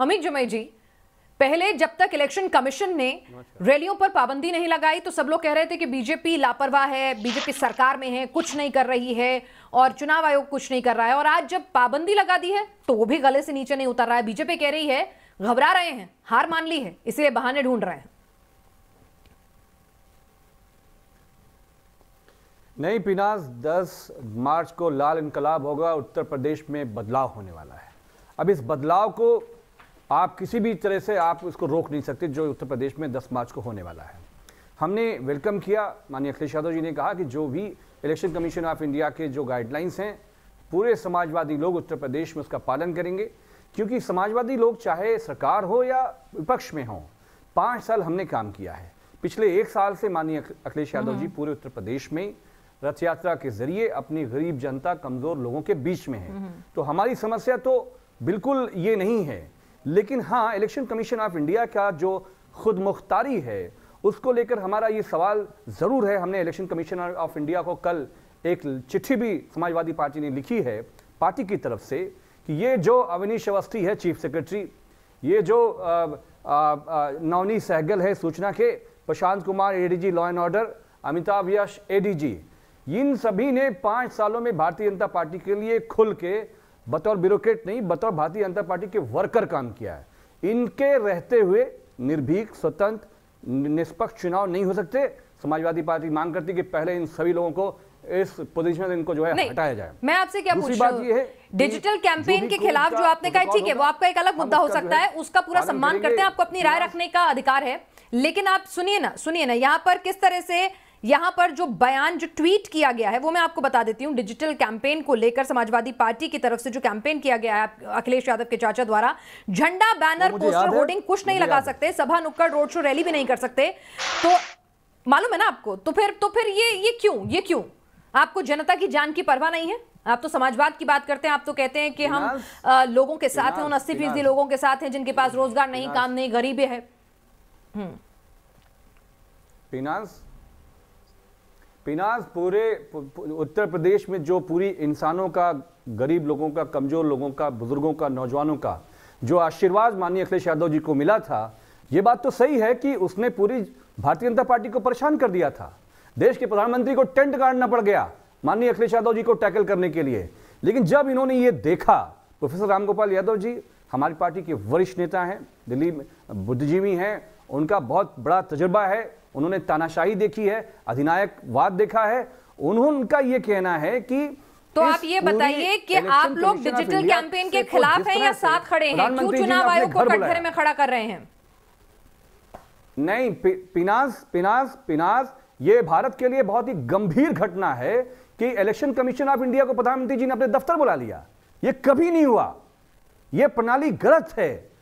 अमित जुमई जी पहले जब तक इलेक्शन कमीशन ने रैलियों पर पाबंदी नहीं लगाई तो सब लोग कह रहे थे कि बीजेपी लापरवाह है बीजेपी सरकार में है कुछ नहीं कर रही है और चुनाव आयोग कुछ नहीं कर रहा है और आज जब पाबंदी लगा दी है तो वो भी गले से नीचे नहीं उतर रहा है बीजेपी कह रही है घबरा रहे हैं हार मान ली है इसलिए बहाने ढूंढ रहे हैं नहीं पिनाज 10 मार्च को लाल इनकलाब होगा उत्तर प्रदेश में बदलाव होने वाला है अब इस बदलाव को आप किसी भी तरह से आप उसको रोक नहीं सकते जो उत्तर प्रदेश में 10 मार्च को होने वाला है हमने वेलकम किया माननीय अखिलेश यादव जी ने कहा कि जो भी इलेक्शन कमीशन ऑफ इंडिया के जो गाइडलाइंस हैं पूरे समाजवादी लोग उत्तर प्रदेश में उसका पालन करेंगे क्योंकि समाजवादी लोग चाहे सरकार हो या विपक्ष में हो पाँच साल हमने काम किया है पिछले एक साल से माननीय अखिलेश यादव जी हम्म। पूरे उत्तर प्रदेश में रथ यात्रा के जरिए अपनी गरीब जनता कमजोर लोगों के बीच में है हम्म। तो हमारी समस्या तो बिल्कुल ये नहीं है लेकिन हाँ इलेक्शन कमीशन ऑफ इंडिया का जो खुद मुख्तारी है उसको लेकर हमारा ये सवाल ज़रूर है हमने इलेक्शन कमीशन ऑफ इंडिया को कल एक चिट्ठी भी समाजवादी पार्टी ने लिखी है पार्टी की तरफ से कि ये जो अवनीश अवस्थी है चीफ सेक्रेटरी ये जो नवनी सहगल है सूचना के Prashant Kumar ADG law and order Amitabh Yash ADG इन सभी ने पाँच सालों में भारतीय जनता पार्टी के लिए खुल के बतौर ब्यूरोक्रेट नहीं बतौर भारतीय जनता पार्टी के वर्कर काम किया है इनके रहते हुए निर्भीक स्वतंत्र निष्पक्ष चुनाव नहीं हो सकते समाजवादी पार्टी मांग करती कि पहले इन सभी लोगों को इस पोजीशन इनको जो है हटाया जाए मैं आपसे क्या पूछ रही हूँ डिजिटल कैंपेन के खिलाफ जो आपने कहा ठीक है वो आपका एक अलग मुद्दा हो सकता है उसका पूरा सम्मान करते हैं आपको अपनी राय रखने का अधिकार है लेकिन आप सुनिए ना सुनिए ना यहाँ पर किस तरह से यहां पर जो बयान जो ट्वीट किया गया है वो मैं आपको बता देती हूं डिजिटल कैंपेन को लेकर समाजवादी पार्टी की तरफ से जो कैंपेन किया गया है अखिलेश यादव के चाचा द्वारा झंडा बैनर पोस्टर होर्डिंग कुछ नहीं लगा सकते सभा नुक्कड़ रोड शो रैली भी नहीं कर सकते तो मालूम है ना आपको तो फिर तो फिर ये ये क्यों ये क्यों आपको जनता की जान की परवाह नहीं है आप तो समाजवाद की बात करते हैं आप तो कहते हैं कि हम आ, लोगों के साथ हैं उन अस्सी फीसदी लोगों के साथ हैं जिनके पास रोजगार नहीं काम नहीं गरीबी है हम्म। फिनांस पिनाज पूरे उत्तर प्रदेश में जो पूरी इंसानों का गरीब लोगों का कमज़ोर लोगों का बुज़ुर्गों का नौजवानों का जो आशीर्वाद माननीय अखिलेश यादव जी को मिला था ये बात तो सही है कि उसने पूरी भारतीय जनता पार्टी को परेशान कर दिया था देश के प्रधानमंत्री को टेंट गाड़ना पड़ गया माननीय अखिलेश यादव जी को टैकल करने के लिए लेकिन जब इन्होंने ये देखा प्रोफेसर रामगोपाल यादव जी हमारी पार्टी के वरिष्ठ नेता हैं दिल्ली में बुद्धिजीवी हैं उनका बहुत बड़ा तजुर्बा है उन्होंने तानाशाही देखी है अधिनायक वाद देखा है उनका ये कहना है कि तो आप ये बताइए कि आप लोग डिजिटल कैंपेन के खिलाफ हैं या साथ खड़े हैं क्यों चुनाव आयोग को कटघरे में खड़ा कर रहे हैं नहीं पिनास पिनास पिनास ये भारत के लिए बहुत ही गंभीर घटना है कि इलेक्शन कमीशन ऑफ इंडिया को प्रधानमंत्री जी ने अपने दफ्तर बुला लिया ये कभी नहीं हुआ यह प्रणाली गलत है